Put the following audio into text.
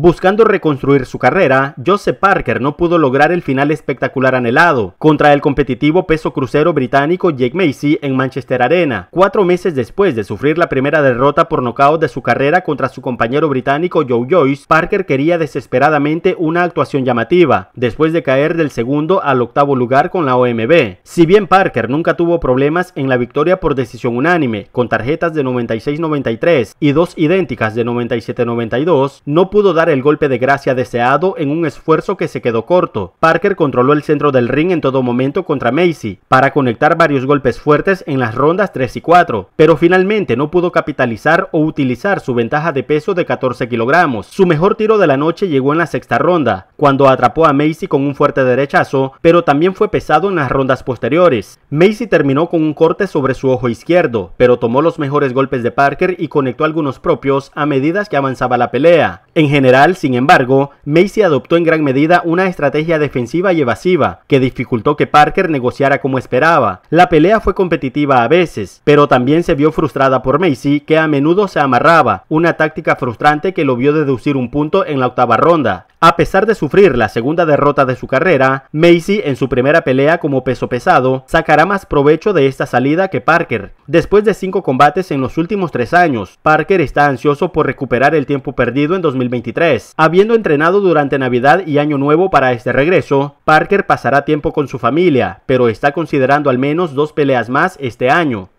Buscando reconstruir su carrera, Joseph Parker no pudo lograr el final espectacular anhelado contra el competitivo peso crucero británico Jake Macy en Manchester Arena, cuatro meses después de sufrir la primera derrota por nocaut de su carrera contra su compañero británico Joe Joyce, Parker quería desesperadamente una actuación llamativa, después de caer del segundo al octavo lugar con la OMB. Si bien Parker nunca tuvo problemas en la victoria por decisión unánime, con tarjetas de 96-93 y dos idénticas de 97-92, no pudo dar el golpe de gracia deseado en un esfuerzo que se quedó corto. Parker controló el centro del ring en todo momento contra Macy para conectar varios golpes fuertes en las rondas 3 y 4, pero finalmente no pudo capitalizar o utilizar su ventaja de peso de 14 kilogramos. Su mejor tiro de la noche llegó en la sexta ronda, cuando atrapó a Macy con un fuerte derechazo, pero también fue pesado en las rondas posteriores. Macy terminó con un corte sobre su ojo izquierdo, pero tomó los mejores golpes de Parker y conectó algunos propios a medida que avanzaba la pelea. En general, sin embargo, Macy adoptó en gran medida una estrategia defensiva y evasiva, que dificultó que Parker negociara como esperaba. La pelea fue competitiva a veces, pero también se vio frustrada por Macy, que a menudo se amarraba, una táctica frustrante que lo vio deducir un punto en la octava ronda. A pesar de sufrir la segunda derrota de su carrera, Macy en su primera pelea como peso pesado sacará más provecho de esta salida que Parker. Después de cinco combates en los últimos tres años, Parker está ansioso por recuperar el tiempo perdido en 2023. Habiendo entrenado durante Navidad y Año Nuevo para este regreso, Parker pasará tiempo con su familia, pero está considerando al menos dos peleas más este año.